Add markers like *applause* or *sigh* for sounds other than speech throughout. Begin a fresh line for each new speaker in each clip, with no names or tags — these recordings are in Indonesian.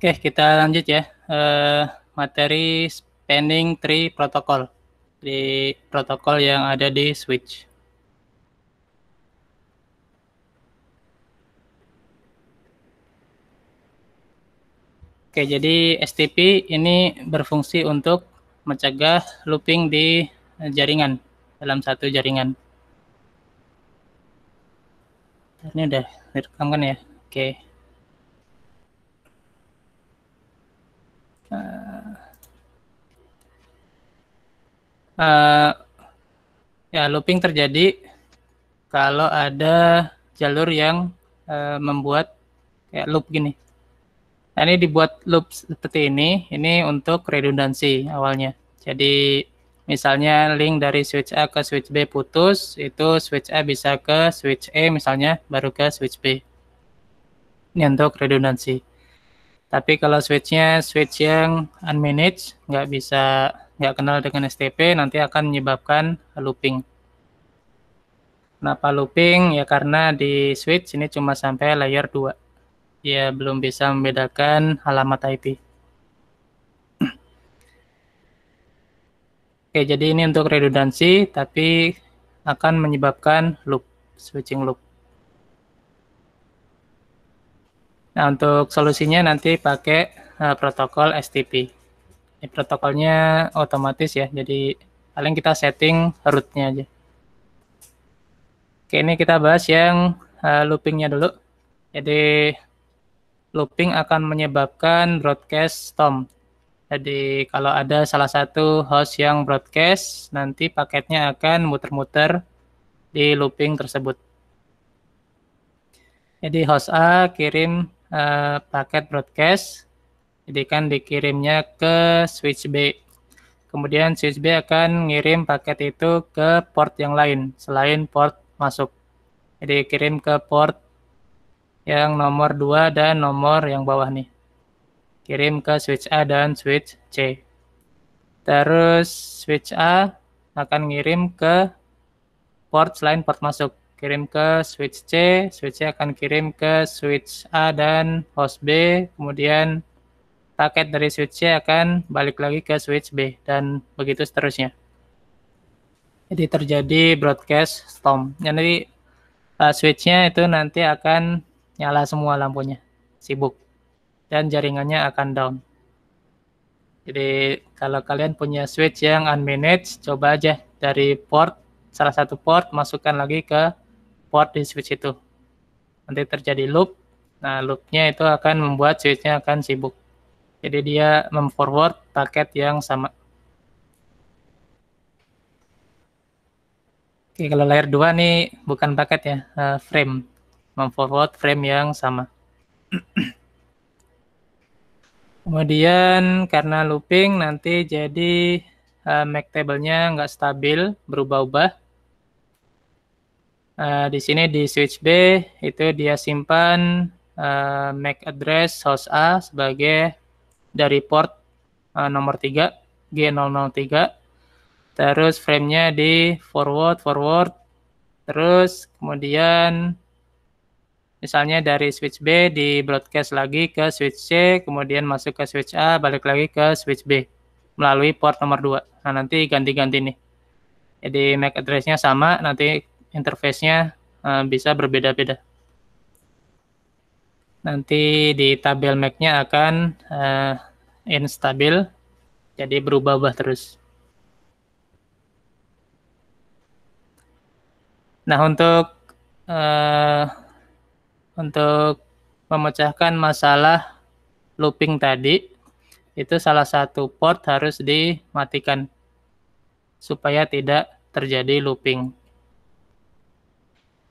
Oke, kita lanjut ya. Uh, materi spanning tree protokol di protokol yang ada di switch. Oke, jadi STP ini berfungsi untuk mencegah looping di jaringan dalam satu jaringan. Ini udah direkam kan ya? Oke. Uh, uh, ya, looping terjadi kalau ada jalur yang uh, membuat kayak loop gini. Nah, ini dibuat loop seperti ini, ini untuk redundansi awalnya. Jadi misalnya link dari switch A ke switch B putus, itu switch A bisa ke switch E misalnya, baru ke switch B. Ini untuk redundansi. Tapi kalau switchnya switch yang unmanaged, nggak bisa, nggak kenal dengan STP, nanti akan menyebabkan looping. Kenapa looping? Ya karena di switch ini cuma sampai layer 2. Ya belum bisa membedakan alamat IP. *clears throat* Oke, jadi ini untuk redundansi, tapi akan menyebabkan loop, switching loop. Nah, untuk solusinya nanti pakai uh, protokol STP. Ini protokolnya otomatis ya, jadi paling kita setting rootnya aja. Oke, ini kita bahas yang uh, loopingnya dulu. Jadi, looping akan menyebabkan broadcast storm. Jadi, kalau ada salah satu host yang broadcast, nanti paketnya akan muter-muter di looping tersebut. Jadi, host A kirim Eh, paket broadcast. Jadi kan dikirimnya ke switch B. Kemudian switch B akan ngirim paket itu ke port yang lain selain port masuk. Jadi kirim ke port yang nomor 2 dan nomor yang bawah nih. Kirim ke switch A dan switch C. Terus switch A akan ngirim ke port selain port masuk kirim ke switch C, switch C akan kirim ke switch A dan host B, kemudian paket dari switch C akan balik lagi ke switch B dan begitu seterusnya. Jadi terjadi broadcast storm. Jadi uh, eh, switchnya itu nanti akan nyala semua lampunya, sibuk dan jaringannya akan down. Jadi kalau kalian punya switch yang unmanaged, coba aja dari port salah satu port masukkan lagi ke port di switch itu. Nanti terjadi loop. Nah, loopnya itu akan membuat switchnya akan sibuk. Jadi dia memforward paket yang sama. Oke, kalau layer 2 nih bukan paket ya, eh, frame. Memforward frame yang sama. *clears throat* Kemudian karena looping nanti jadi uh, make table-nya nggak stabil, berubah-ubah. Eh, di sini di switch B itu dia simpan uh, eh, MAC address host A sebagai dari port uh, nomor 3 G003 terus framenya di forward forward terus kemudian misalnya dari switch B di broadcast lagi ke switch C kemudian masuk ke switch A balik lagi ke switch B melalui port nomor 2 nah nanti ganti-ganti nih jadi MAC addressnya sama nanti interface-nya uh, bisa berbeda-beda. Nanti di tabel mac nya akan uh, instabil, jadi berubah-ubah terus. Nah, untuk uh, untuk memecahkan masalah looping tadi, itu salah satu port harus dimatikan supaya tidak terjadi looping.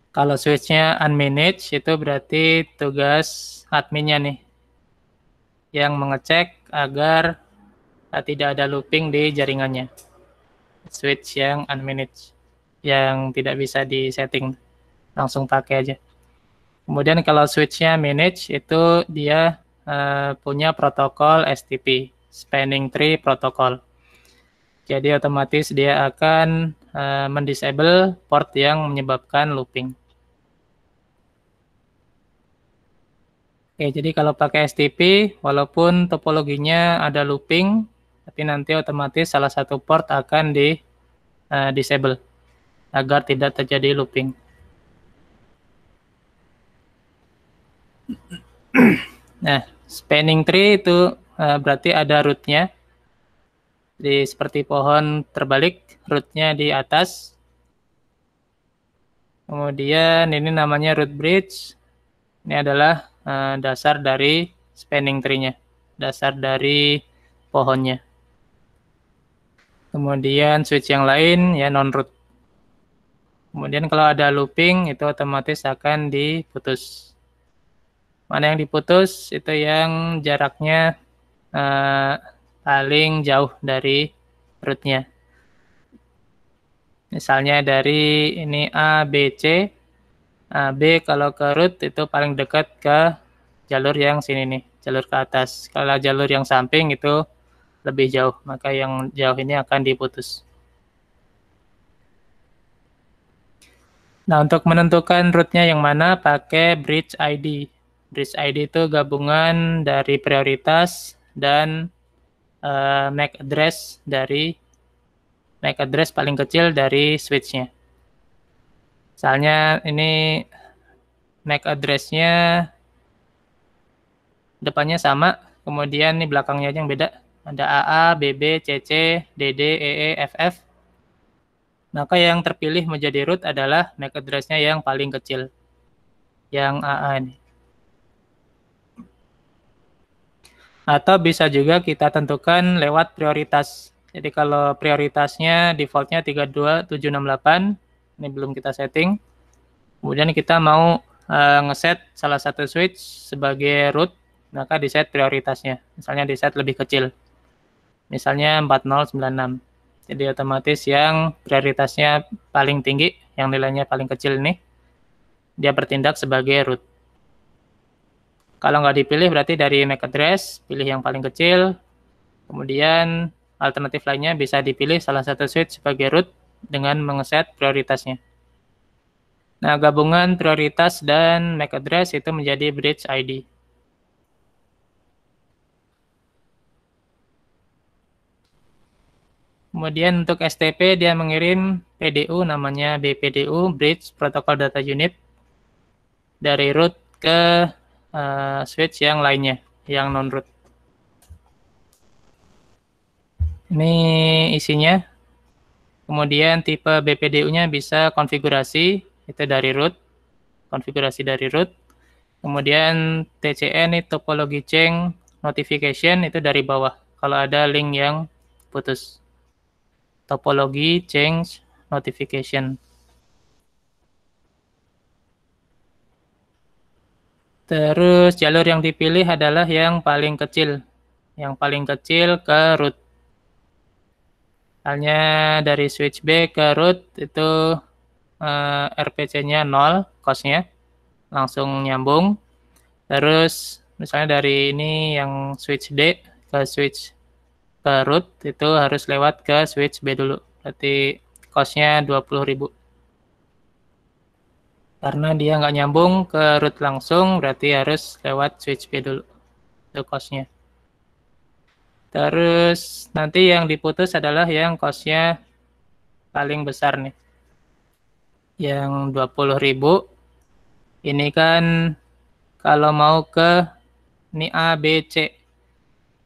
Kalau switchnya unmanaged itu berarti tugas adminnya nih yang mengecek agar eh, tidak ada looping di jaringannya. Switch yang unmanaged yang tidak bisa disetting langsung pakai aja. Kemudian kalau switchnya manage itu dia uh, punya protokol STP, Spanning Tree Protocol. Jadi otomatis dia akan Eh, mendisable port yang menyebabkan looping. Oke, jadi kalau pakai STP, walaupun topologinya ada looping, tapi nanti otomatis salah satu port akan di uh, disable agar tidak terjadi looping. Nah, spanning tree itu uh, berarti ada rootnya. Jadi seperti pohon terbalik, rootnya di atas. Kemudian ini namanya root bridge. Ini adalah uh, dasar dari spanning tree-nya, dasar dari pohonnya. Kemudian switch yang lain ya non root. Kemudian kalau ada looping itu otomatis akan diputus. Mana yang diputus itu yang jaraknya uh, paling jauh dari rootnya. Misalnya dari ini A, B, C. A, B kalau ke root itu paling dekat ke jalur yang sini nih, jalur ke atas. Kalau jalur yang samping itu lebih jauh, maka yang jauh ini akan diputus. Nah, untuk menentukan rootnya yang mana, pakai bridge ID. Bridge ID itu gabungan dari prioritas dan uh, MAC address dari MAC address paling kecil dari switchnya. Misalnya ini MAC addressnya depannya sama, kemudian ini belakangnya aja yang beda. Ada AA, BB, CC, DD, EE, FF. Maka yang terpilih menjadi root adalah MAC address-nya yang paling kecil, yang AA ini. Atau bisa juga kita tentukan lewat prioritas jadi kalau prioritasnya defaultnya 32768, ini belum kita setting. Kemudian kita mau uh, ngeset salah satu switch sebagai root, maka di set prioritasnya. Misalnya di set lebih kecil. Misalnya 4096. Jadi otomatis yang prioritasnya paling tinggi, yang nilainya paling kecil ini, dia bertindak sebagai root. Kalau nggak dipilih berarti dari MAC address, pilih yang paling kecil, kemudian Alternatif lainnya bisa dipilih salah satu switch sebagai root dengan mengeset prioritasnya. Nah, gabungan prioritas dan MAC address itu menjadi bridge ID. Kemudian untuk STP dia mengirim PDU namanya BPDU Bridge Protocol Data Unit dari root ke uh, switch yang lainnya yang non root. Ini isinya. Kemudian tipe BPDU-nya bisa konfigurasi, itu dari root. Konfigurasi dari root. Kemudian TCN itu topologi chain notification itu dari bawah. Kalau ada link yang putus. Topologi change notification. Terus jalur yang dipilih adalah yang paling kecil. Yang paling kecil ke root. Misalnya dari switch B ke root itu uh, eh, RPC-nya 0 cost-nya langsung nyambung. Terus misalnya dari ini yang switch D ke switch ke root itu harus lewat ke switch B dulu. Berarti cost-nya 20.000. Karena dia nggak nyambung ke root langsung, berarti harus lewat switch B dulu. Itu cost-nya. Terus nanti yang diputus adalah yang kosnya paling besar nih. Yang 20.000. Ini kan kalau mau ke ini A, B, C.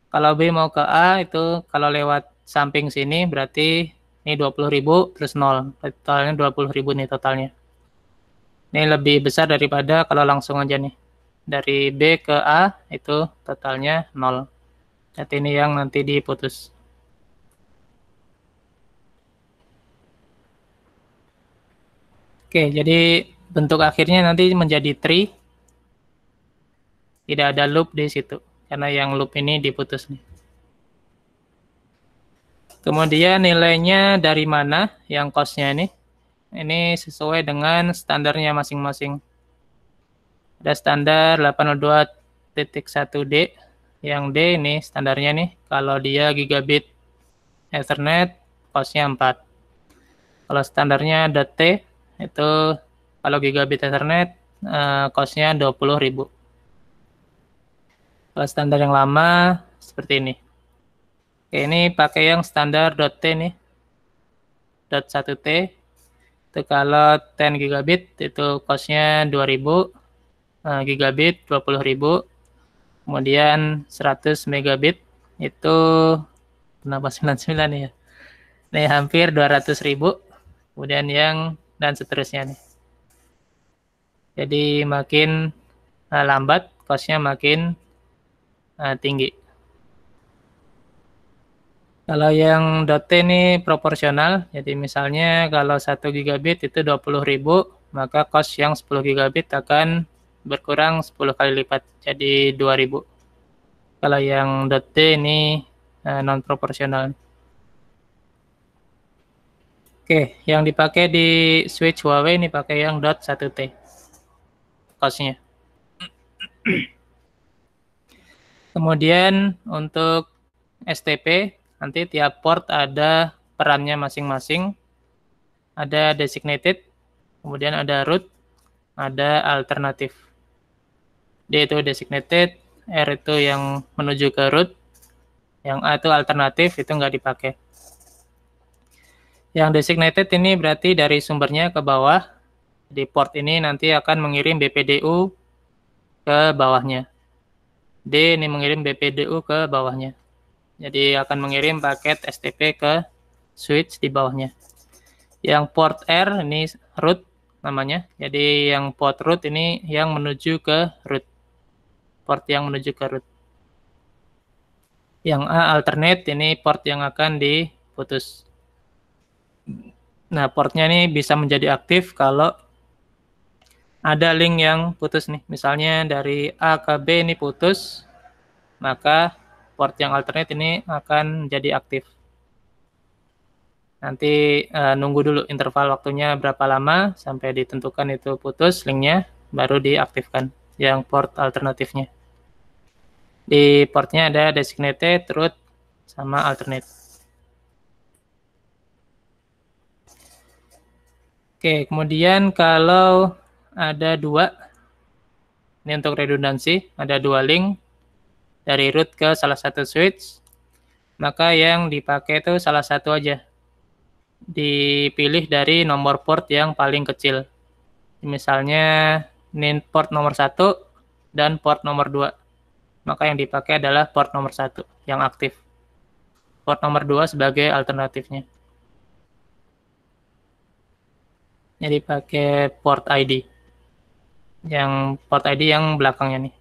Kalau B mau ke A itu kalau lewat samping sini berarti ini 20.000 terus 0. Totalnya 20.000 nih totalnya. Ini lebih besar daripada kalau langsung aja nih. Dari B ke A itu totalnya 0. Lihat ini yang nanti diputus. Oke, jadi bentuk akhirnya nanti menjadi tree. Tidak ada loop di situ, karena yang loop ini diputus. Nih. Kemudian nilainya dari mana yang cost-nya ini? Ini sesuai dengan standarnya masing-masing. Ada standar 802.1D yang D ini standarnya nih kalau dia gigabit Ethernet costnya 4 kalau standarnya ada T itu kalau gigabit Ethernet uh, costnya 20.000 kalau standar yang lama seperti ini Oke, ini pakai yang standar .t nih dot 1T itu kalau 10 gigabit itu costnya 2000 uh, eh, gigabit 20000 Kemudian 100 megabit itu kenapa 99 ya? Nih hampir 200 ribu. Kemudian yang dan seterusnya nih. Jadi makin uh, lambat, kosnya makin uh, tinggi. Kalau yang dot ini proporsional, jadi misalnya kalau 1 gigabit itu 20 ribu, maka kos yang 10 gigabit akan berkurang 10 kali lipat jadi 2000. Kalau yang dot .d ini uh, eh, non proporsional. Oke, yang dipakai di switch Huawei ini pakai yang dot 1T. Costnya. Kemudian untuk STP, nanti tiap port ada perannya masing-masing. Ada designated, kemudian ada root, ada alternatif. D itu designated, R itu yang menuju ke root, yang A itu alternatif, itu nggak dipakai. Yang designated ini berarti dari sumbernya ke bawah, di port ini nanti akan mengirim BPDU ke bawahnya. D ini mengirim BPDU ke bawahnya. Jadi akan mengirim paket STP ke switch di bawahnya. Yang port R ini root namanya. Jadi yang port root ini yang menuju ke root port yang menuju ke root. Yang A ah, alternate ini port yang akan diputus. Nah, portnya ini bisa menjadi aktif kalau ada link yang putus nih. Misalnya dari A ke B ini putus, maka port yang alternate ini akan menjadi aktif. Nanti uh, nunggu dulu interval waktunya berapa lama sampai ditentukan itu putus linknya, baru diaktifkan yang port alternatifnya. Di portnya ada designated, root, sama alternate. Oke, kemudian kalau ada dua, ini untuk redundansi, ada dua link dari root ke salah satu switch, maka yang dipakai itu salah satu aja. Dipilih dari nomor port yang paling kecil. Misalnya NIN port nomor 1 dan port nomor 2. Maka yang dipakai adalah port nomor 1 yang aktif. Port nomor 2 sebagai alternatifnya. Jadi pakai port ID. Yang port ID yang belakangnya nih.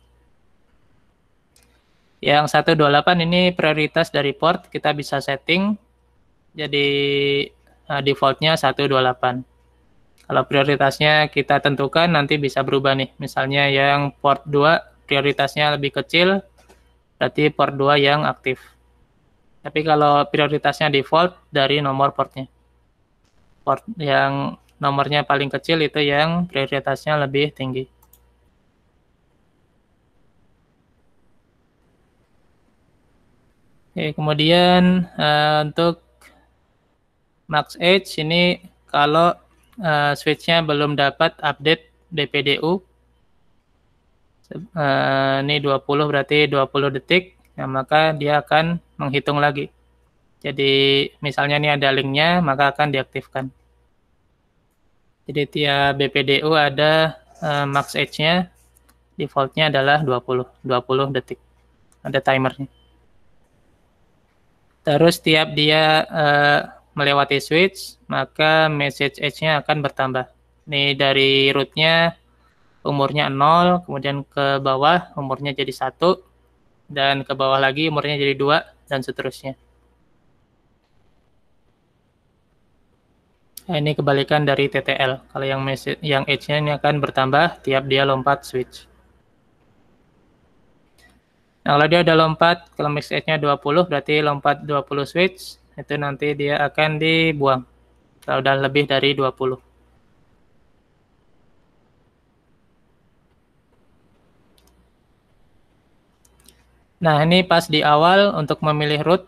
Yang 128 ini prioritas dari port kita bisa setting jadi uh, defaultnya 128. Kalau prioritasnya kita tentukan nanti bisa berubah nih. Misalnya yang port 2 prioritasnya lebih kecil, berarti port 2 yang aktif. Tapi kalau prioritasnya default dari nomor portnya. Port yang nomornya paling kecil itu yang prioritasnya lebih tinggi. Oke, kemudian uh, untuk max age ini kalau uh, switchnya belum dapat update BPDU. Uh, eh, ini 20 berarti 20 detik, nah, maka dia akan menghitung lagi. Jadi misalnya ini ada linknya, maka akan diaktifkan. Jadi tiap BPDU ada uh, max age-nya, defaultnya adalah 20, 20 detik. Ada timernya. Terus tiap dia uh, melewati switch, maka message age-nya akan bertambah. Ini dari root-nya umurnya 0, kemudian ke bawah umurnya jadi satu dan ke bawah lagi umurnya jadi dua dan seterusnya. Nah, ini kebalikan dari TTL. Kalau yang message, yang age-nya ini akan bertambah tiap dia lompat switch. Nah, kalau dia ada lompat, kalau message age-nya 20, berarti lompat 20 switch, itu nanti dia akan dibuang kalau udah lebih dari 20. Nah, ini pas di awal untuk memilih root,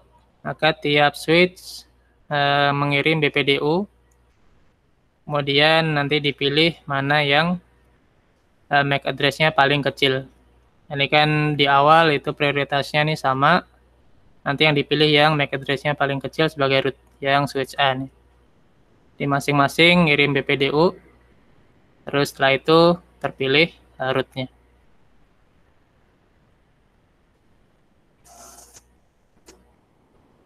maka tiap switch eh, mengirim BPDU. Kemudian nanti dipilih mana yang eh, MAC addressnya paling kecil. Ini kan di awal itu prioritasnya nih sama Nanti yang dipilih yang MAC address-nya paling kecil sebagai root yang switch A Di masing-masing ngirim BPDU, terus setelah itu terpilih uh, rootnya.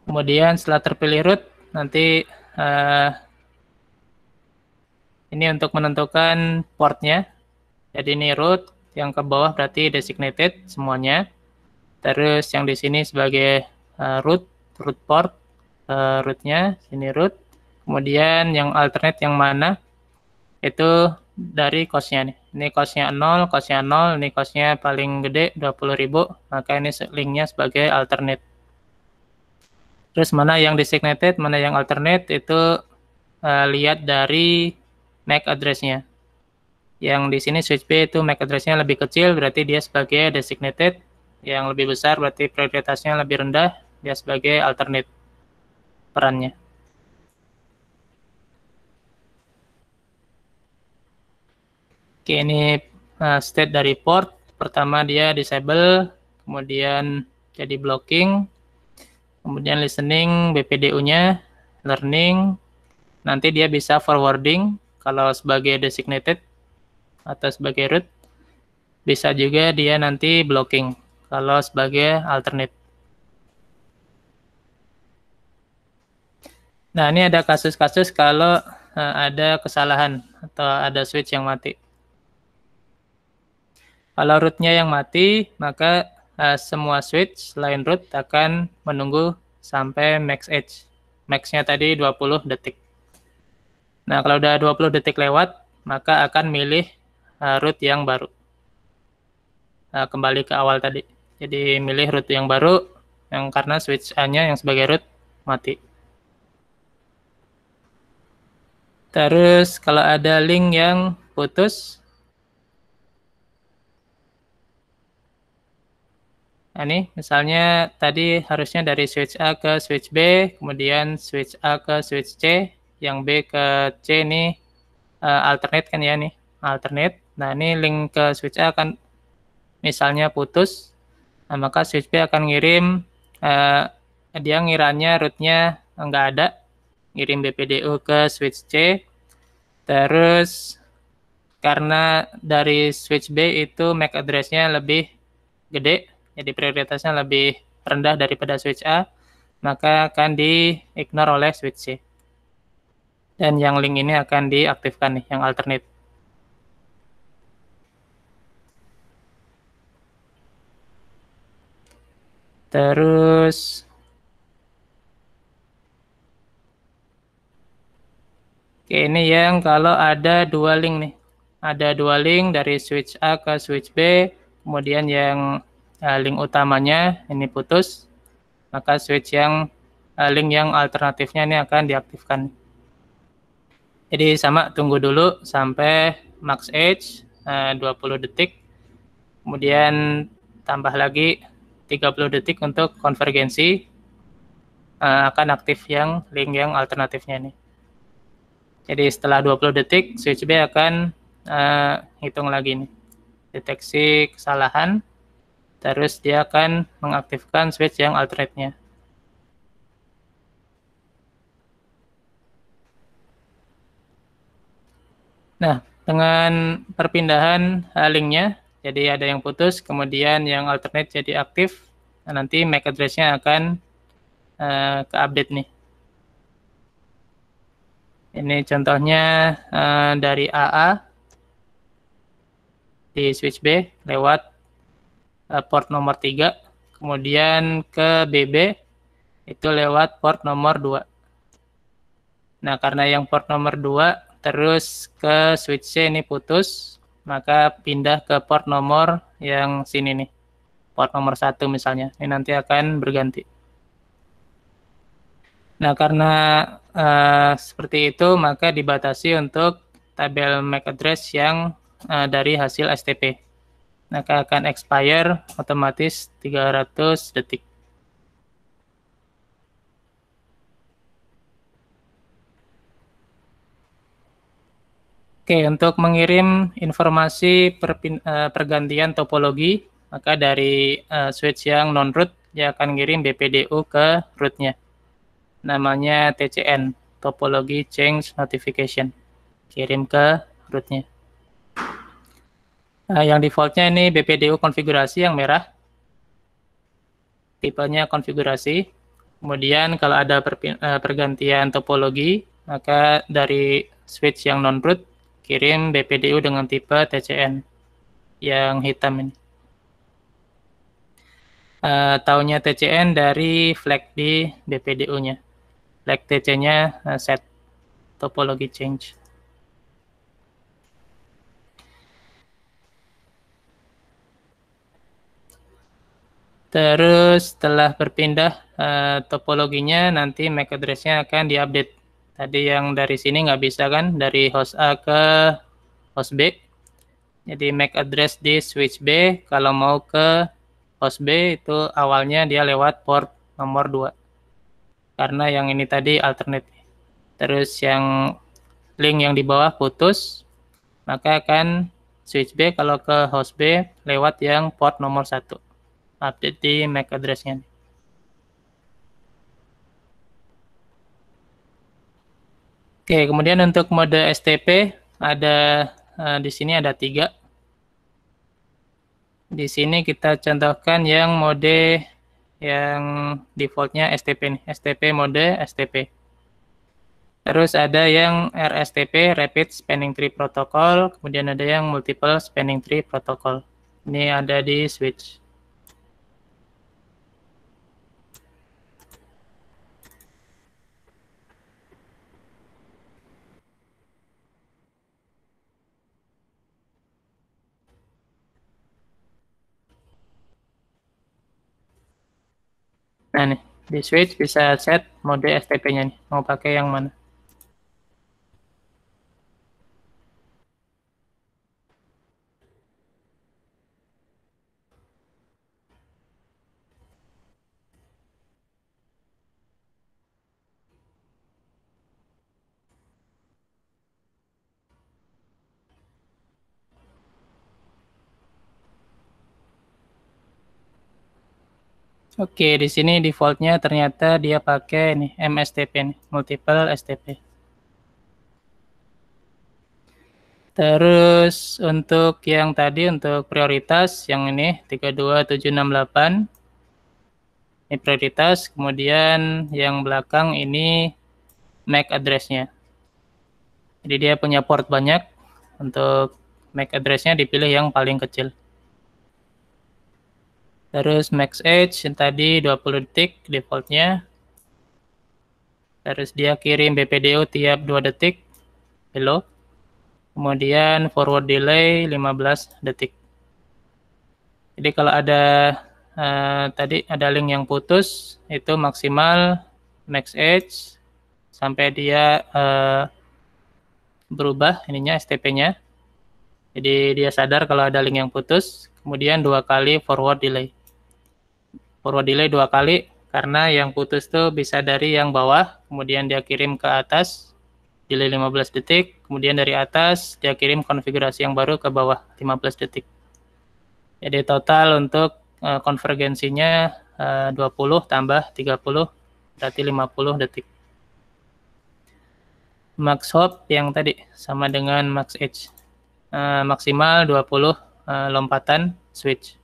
Kemudian setelah terpilih root, nanti uh, ini untuk menentukan portnya. Jadi ini root, yang ke bawah berarti designated semuanya. Terus yang di sini sebagai Eh, root root port uh, rootnya sini root kemudian yang alternate yang mana itu dari costnya nih ini costnya 0 costnya 0 ini costnya paling gede 20.000 maka ini linknya sebagai alternate terus mana yang designated mana yang alternate itu uh, lihat dari MAC addressnya yang di sini switch B itu MAC addressnya lebih kecil berarti dia sebagai designated yang lebih besar berarti prioritasnya lebih rendah dia sebagai alternate perannya. Oke, ini eh, state dari port. Pertama dia disable, kemudian jadi blocking, kemudian listening BPDU-nya, learning, nanti dia bisa forwarding kalau sebagai designated atau sebagai root. Bisa juga dia nanti blocking kalau sebagai alternate. Nah, ini ada kasus-kasus kalau eh, ada kesalahan atau ada switch yang mati. Kalau rootnya yang mati, maka eh, semua switch selain root akan menunggu sampai max edge. Maxnya tadi 20 detik. Nah, kalau udah 20 detik lewat, maka akan milih uh, root yang baru. Uh, kembali ke awal tadi. Jadi milih root yang baru, yang karena switch A-nya yang sebagai root mati. Terus kalau ada link yang putus. Nah, ini misalnya tadi harusnya dari switch A ke switch B, kemudian switch A ke switch C, yang B ke C ini uh, alternate kan ya nih, alternate. Nah, ini link ke switch A akan misalnya putus. Nah, maka switch B akan ngirim uh, dia ngiranya rootnya enggak ada ngirim BPDU ke switch C. Terus karena dari switch B itu MAC address-nya lebih gede, jadi prioritasnya lebih rendah daripada switch A, maka akan di ignore oleh switch C. Dan yang link ini akan diaktifkan nih, yang alternate. Terus Oke, ini yang kalau ada dua link nih. Ada dua link dari switch A ke switch B, kemudian yang eh, link utamanya ini putus, maka switch yang eh, link yang alternatifnya ini akan diaktifkan. Jadi sama tunggu dulu sampai max age 20 eh, detik. Kemudian tambah lagi 30 detik untuk konvergensi akan aktif yang link yang alternatifnya ini. Jadi setelah 20 detik, switch B akan uh, eh, hitung lagi nih. Deteksi kesalahan, terus dia akan mengaktifkan switch yang alternate-nya. Nah, dengan perpindahan linknya, jadi ada yang putus, kemudian yang alternate jadi aktif, nah, nanti MAC address-nya akan uh, ke update nih. Ini contohnya uh, dari AA di switch B lewat uh, port nomor 3, kemudian ke BB itu lewat port nomor 2. Nah, karena yang port nomor 2 terus ke switch C ini putus, maka pindah ke port nomor yang sini nih. Port nomor 1 misalnya. Ini nanti akan berganti. Nah, karena uh, seperti itu, maka dibatasi untuk tabel MAC address yang uh, dari hasil STP. Maka nah, akan expire otomatis 300 detik. Oke, untuk mengirim informasi eh, pergantian topologi, maka dari uh, switch yang non-root, dia akan ngirim BPDU ke rootnya. nya namanya TCN, Topology Change Notification. Kirim ke rootnya. Nah, yang defaultnya ini BPDU konfigurasi yang merah. Tipenya konfigurasi. Kemudian kalau ada eh, pergantian topologi, maka dari switch yang non-root, kirim BPDU dengan tipe TCN yang hitam ini. Uh, taunya TCN dari flag di BPDU-nya like TC-nya uh, set topology change. Terus setelah berpindah uh, topologinya nanti MAC address-nya akan diupdate. Tadi yang dari sini nggak bisa kan dari host A ke host B. Jadi MAC address di switch B kalau mau ke host B itu awalnya dia lewat port nomor 2 karena yang ini tadi alternate. Terus yang link yang di bawah putus, maka akan switch B kalau ke host B lewat yang port nomor satu, Update di MAC addressnya. Oke, kemudian untuk mode STP ada uh, di sini ada tiga. Di sini kita contohkan yang mode yang defaultnya STP nih, STP mode STP. Terus ada yang RSTP Rapid Spanning Tree Protocol, kemudian ada yang Multiple Spanning Tree Protocol. Ini ada di switch. Nah nih, di switch bisa set mode STP-nya nih, mau pakai yang mana. Oke, di sini defaultnya ternyata dia pakai nih MSTP nih, multiple STP. Terus untuk yang tadi untuk prioritas yang ini 32768 ini prioritas, kemudian yang belakang ini MAC address-nya. Jadi dia punya port banyak untuk MAC address-nya dipilih yang paling kecil. Terus max age yang tadi 20 detik defaultnya. Terus dia kirim BPDO tiap 2 detik. Hello. Kemudian forward delay 15 detik. Jadi kalau ada uh, tadi ada link yang putus itu maksimal max age sampai dia uh, berubah ininya STP-nya. Jadi dia sadar kalau ada link yang putus, kemudian dua kali forward delay forward delay dua kali karena yang putus tuh bisa dari yang bawah kemudian dia kirim ke atas delay 15 detik kemudian dari atas dia kirim konfigurasi yang baru ke bawah 15 detik jadi total untuk uh, konvergensinya eh, uh, 20 tambah 30 berarti 50 detik max hop yang tadi sama dengan max edge uh, eh, maksimal 20 uh, lompatan switch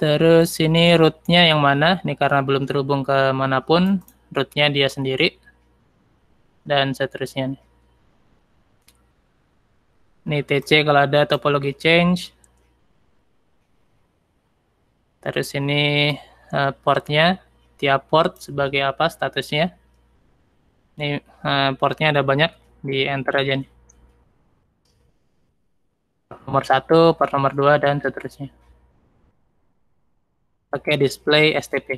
Terus ini rootnya yang mana? Ini karena belum terhubung ke manapun, rootnya dia sendiri. Dan seterusnya. Ini TC kalau ada topologi change. Terus ini uh, portnya, tiap port sebagai apa statusnya. Ini uh, eh, portnya ada banyak, di enter aja nih. Nomor satu, port nomor dua, dan seterusnya pakai display STP.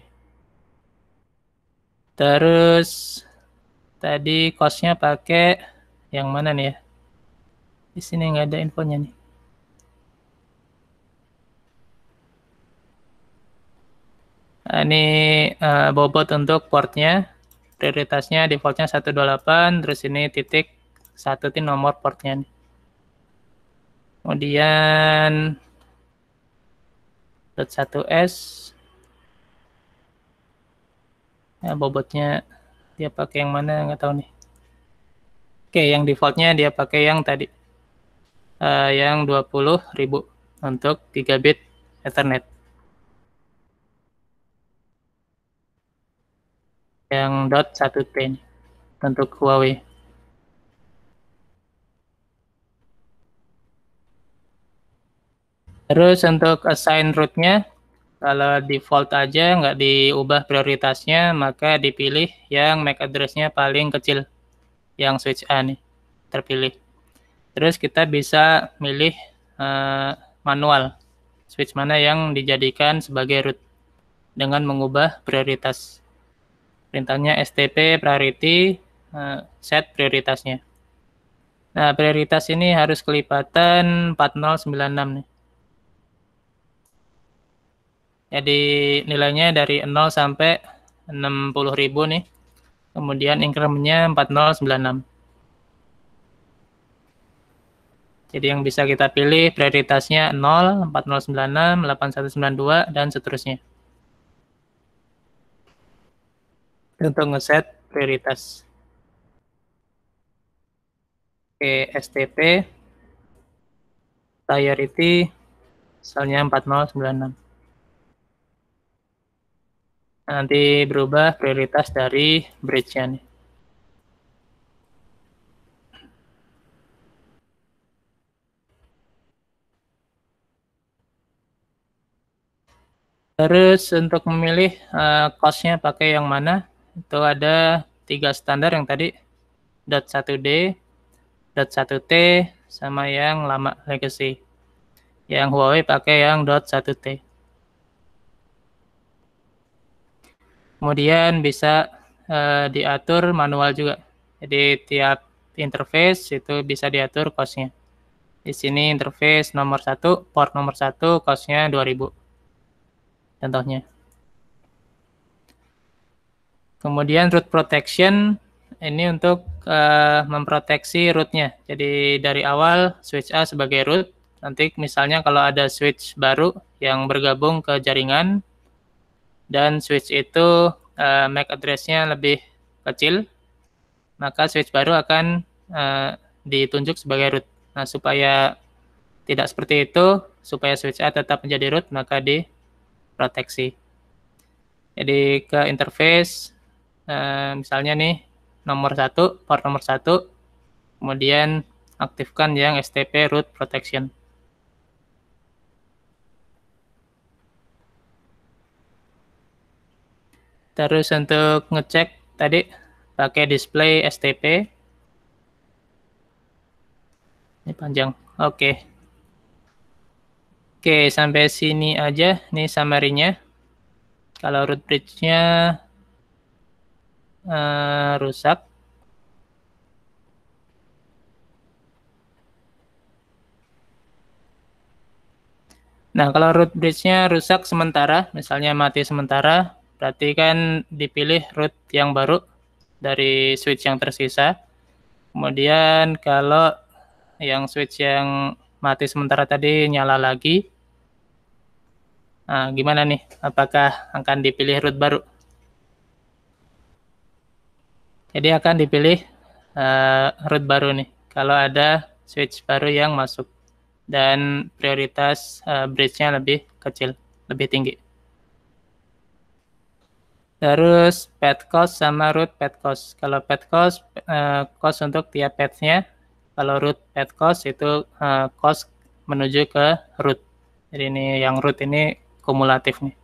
Terus tadi kosnya pakai yang mana nih ya? Di sini nggak ada infonya nih. Nah, ini uh, bobot untuk portnya, prioritasnya defaultnya 128, terus ini titik satu nomor portnya. Nih. Kemudian dot 1S ya, bobotnya dia pakai yang mana nggak tahu nih oke yang defaultnya dia pakai yang tadi uh, yang 20.000 untuk gigabit ethernet yang dot satu t untuk Huawei Terus untuk assign rootnya, kalau default aja nggak diubah prioritasnya, maka dipilih yang MAC address-nya paling kecil, yang switch A nih, terpilih. Terus kita bisa milih uh, manual, switch mana yang dijadikan sebagai root dengan mengubah prioritas. Perintahnya STP priority uh, set prioritasnya. Nah, prioritas ini harus kelipatan 4096 nih. Jadi ya, nilainya dari 0 sampai 60 ribu nih. Kemudian incrementnya 4096. Jadi yang bisa kita pilih prioritasnya 0, 4096, 8192, dan seterusnya. Untuk ngeset prioritas. Oke, STP, priority, misalnya 4096 nanti berubah prioritas dari bridge-nya nih. Terus untuk memilih uh, cost-nya pakai yang mana, itu ada tiga standar yang tadi, dot 1D, dot 1T, sama yang lama legacy. Yang Huawei pakai yang dot 1T. Kemudian bisa uh, diatur manual juga. Jadi tiap interface itu bisa diatur costnya. Di sini interface nomor satu, port nomor satu, costnya 2000. Contohnya. Kemudian root protection ini untuk uh, memproteksi rootnya. Jadi dari awal switch A sebagai root. Nanti misalnya kalau ada switch baru yang bergabung ke jaringan, dan switch itu uh, MAC address-nya lebih kecil, maka switch baru akan uh, ditunjuk sebagai root. Nah, supaya tidak seperti itu, supaya switch A tetap menjadi root, maka diproteksi. Jadi ke interface, uh, misalnya nih nomor satu, port nomor satu, kemudian aktifkan yang STP root protection. Terus untuk ngecek tadi pakai display STP. Ini panjang. Oke. Oke, sampai sini aja nih summary-nya. Kalau root bridge-nya uh, rusak. Nah, kalau root bridge-nya rusak sementara, misalnya mati sementara, Berarti kan dipilih root yang baru dari switch yang tersisa. Kemudian kalau yang switch yang mati sementara tadi nyala lagi, nah, gimana nih? Apakah akan dipilih root baru? Jadi akan dipilih uh, root baru nih. Kalau ada switch baru yang masuk dan prioritas uh, bridge-nya lebih kecil, lebih tinggi. Terus pet cost sama root pet cost. Kalau pet cost, uh, cost untuk tiap petnya. Kalau root pet cost itu uh, cost menuju ke root. Jadi ini yang root ini kumulatif nih.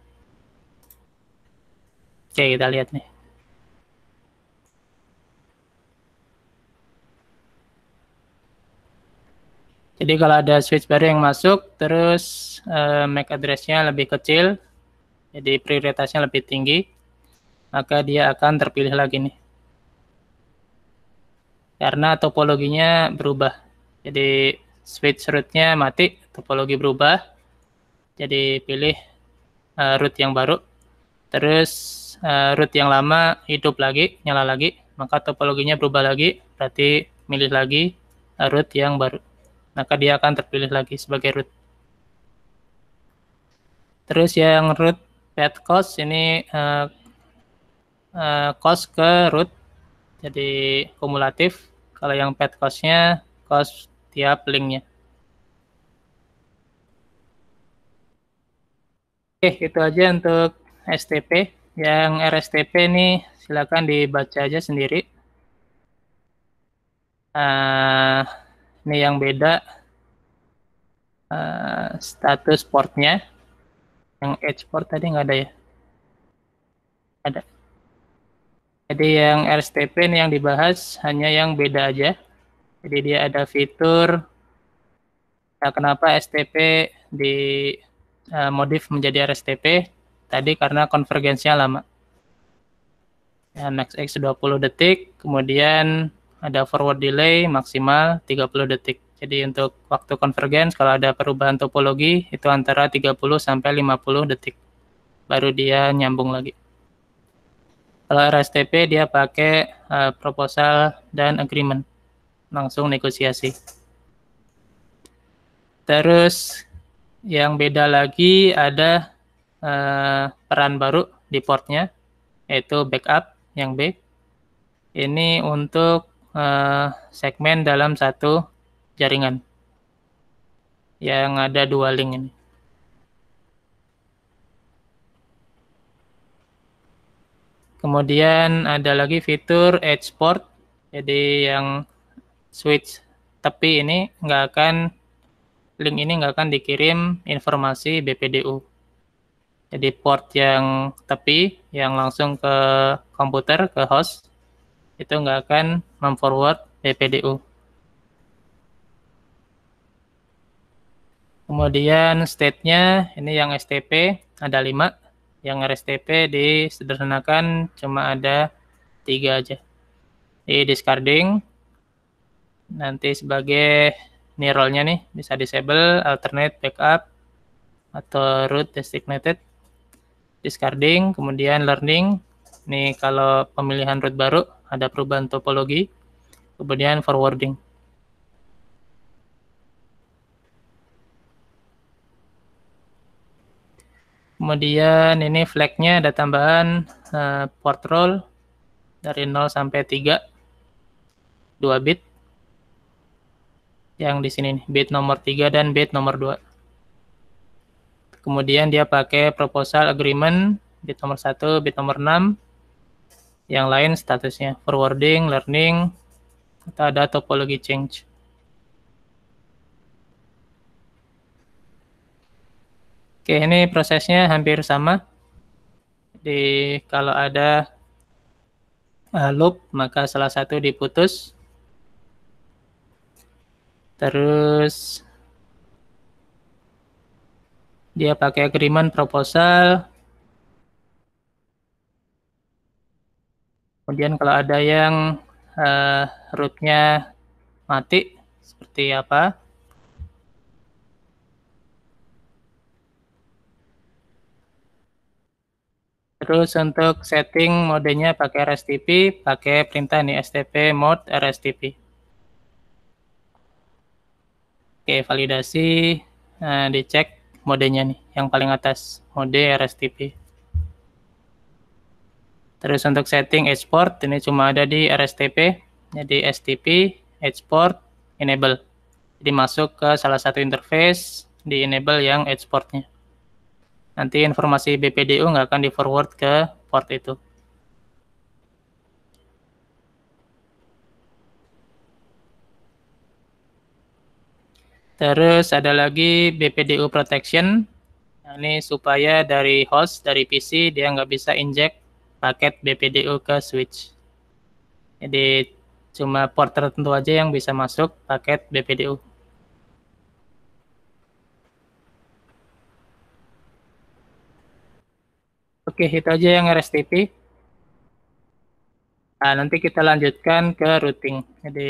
Oke, kita lihat nih. Jadi kalau ada switch baru yang masuk, terus uh, eh, MAC address-nya lebih kecil, jadi prioritasnya lebih tinggi maka dia akan terpilih lagi nih. Karena topologinya berubah. Jadi switch rootnya mati, topologi berubah. Jadi pilih uh, root yang baru. Terus uh, root yang lama hidup lagi, nyala lagi. Maka topologinya berubah lagi, berarti milih lagi uh, root yang baru. Maka dia akan terpilih lagi sebagai root. Terus yang root path cost ini uh, uh, cost ke root jadi kumulatif kalau yang pet costnya cost tiap linknya oke itu aja untuk STP yang RSTP ini silakan dibaca aja sendiri uh, ini yang beda uh, status portnya yang export tadi nggak ada ya ada jadi yang RSTP ini yang dibahas hanya yang beda aja. Jadi dia ada fitur nah kenapa STP di uh, modif menjadi RSTP tadi karena konvergensinya lama. Ya, max X 20 detik, kemudian ada forward delay maksimal 30 detik. Jadi untuk waktu konvergens kalau ada perubahan topologi itu antara 30 sampai 50 detik baru dia nyambung lagi. Kalau RSTP dia pakai uh, proposal dan agreement, langsung negosiasi. Terus yang beda lagi ada uh, peran baru di portnya, yaitu backup yang B. Ini untuk uh, segmen dalam satu jaringan yang ada dua link ini. Kemudian ada lagi fitur export, jadi yang switch tepi ini nggak akan link ini nggak akan dikirim informasi BPDU. Jadi port yang tepi yang langsung ke komputer ke host itu nggak akan memforward BPDU. Kemudian state-nya ini yang STP ada 5 yang RSTP disederhanakan cuma ada tiga aja di discarding nanti sebagai nirolnya nih bisa disable alternate backup atau root designated discarding kemudian learning nih kalau pemilihan root baru ada perubahan topologi kemudian forwarding Kemudian ini flagnya ada tambahan uh, port roll dari 0 sampai 3 2 bit yang di sini nih, bit nomor 3 dan bit nomor 2. Kemudian dia pakai proposal agreement bit nomor 1, bit nomor 6. Yang lain statusnya forwarding, learning, atau ada topology change. Oke, ini prosesnya hampir sama. Di kalau ada uh, loop, maka salah satu diputus. Terus dia pakai agreement proposal. Kemudian kalau ada yang uh, rootnya mati, seperti apa? Terus untuk setting modenya pakai RSTP, pakai perintah nih STP mode RSTP. Oke, validasi nah, dicek modenya nih, yang paling atas mode RSTP. Terus untuk setting export ini cuma ada di RSTP, jadi STP export enable. Jadi masuk ke salah satu interface di enable yang exportnya nanti informasi BPDU nggak akan di forward ke port itu. Terus ada lagi BPDU protection. Nah, ini supaya dari host, dari PC, dia nggak bisa inject paket BPDU ke switch. Jadi cuma port tertentu aja yang bisa masuk paket BPDU. Oke, itu aja yang RSTP. Nah, nanti kita lanjutkan ke routing. Jadi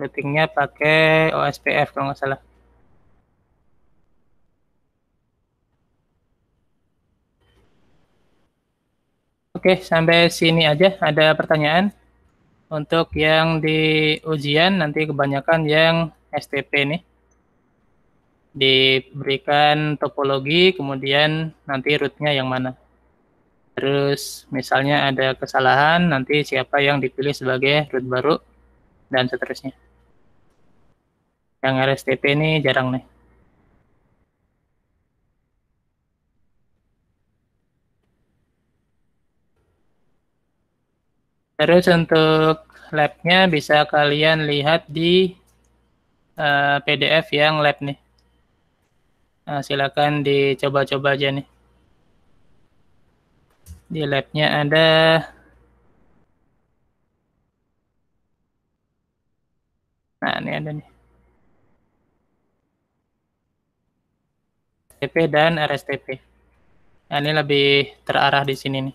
routingnya pakai OSPF kalau nggak salah. Oke, sampai sini aja. Ada pertanyaan? Untuk yang di ujian, nanti kebanyakan yang STP nih diberikan topologi, kemudian nanti rootnya yang mana. Terus misalnya ada kesalahan, nanti siapa yang dipilih sebagai root baru, dan seterusnya. Yang RSTP ini jarang nih. Terus untuk labnya bisa kalian lihat di uh, eh, PDF yang lab nih. Nah, silakan dicoba-coba aja nih. Di labnya ada Nah, ini ada nih. RSTP dan RSTP. Nah, ini lebih terarah di sini nih.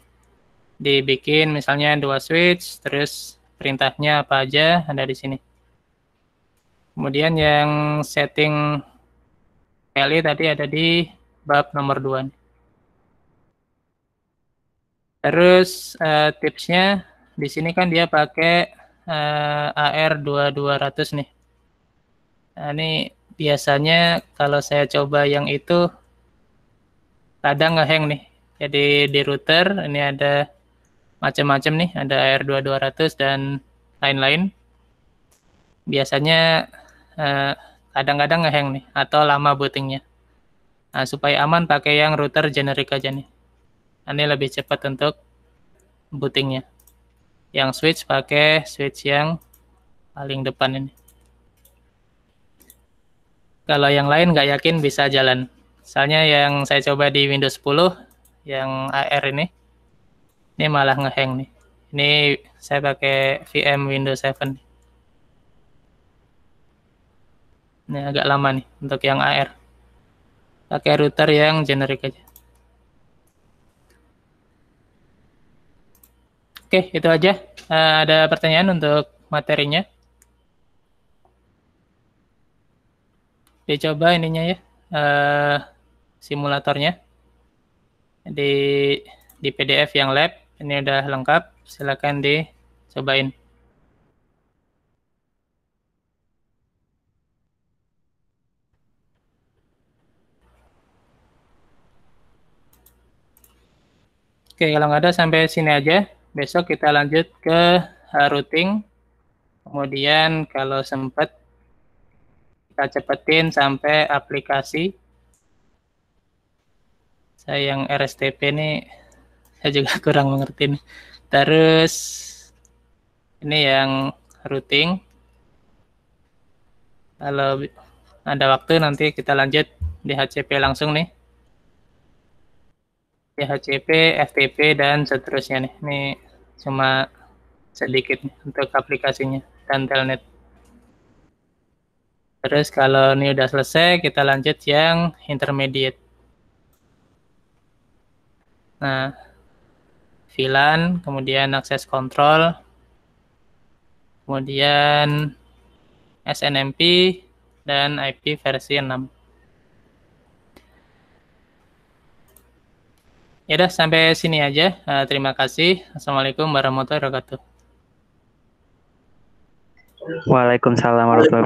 Dibikin misalnya dua switch, terus perintahnya apa aja ada di sini. Kemudian yang setting Kelly tadi ada di bab nomor 2. Terus uh, tipsnya di sini kan dia pakai uh, eh, AR2200 nih. Nah, ini biasanya kalau saya coba yang itu kadang ngeheng nih. Jadi di router ini ada macam-macam nih, ada AR2200 dan lain-lain. Biasanya uh, kadang-kadang ngehang nih atau lama bootingnya. Nah, supaya aman pakai yang router generik aja nih. Nah, ini lebih cepat untuk bootingnya. Yang switch pakai switch yang paling depan ini. Kalau yang lain nggak yakin bisa jalan. Misalnya yang saya coba di Windows 10, yang AR ini, ini malah ngehang nih. Ini saya pakai VM Windows 7. Ini agak lama nih untuk yang AR. Pakai router ya, yang generik aja. Oke, itu aja. Uh, ada pertanyaan untuk materinya? coba ininya ya, uh, simulatornya. Di, di PDF yang lab, ini udah lengkap. Silahkan dicobain. Oke, kalau nggak ada sampai sini aja. Besok kita lanjut ke eh, routing. Kemudian kalau sempat kita cepetin sampai aplikasi. Saya yang RSTP ini saya juga *laughs* kurang mengerti Terus ini yang routing. Kalau ada waktu nanti kita lanjut di HCP langsung nih. DHCP, FTP, dan seterusnya nih. Ini cuma sedikit untuk aplikasinya dan telnet. Terus kalau ini udah selesai, kita lanjut yang intermediate. Nah, VLAN, kemudian akses kontrol, kemudian SNMP, dan IP versi 6. Ya udah sampai sini aja. Uh, terima kasih. Assalamualaikum warahmatullahi wabarakatuh. Waalaikumsalam warahmatullahi wabarakatuh.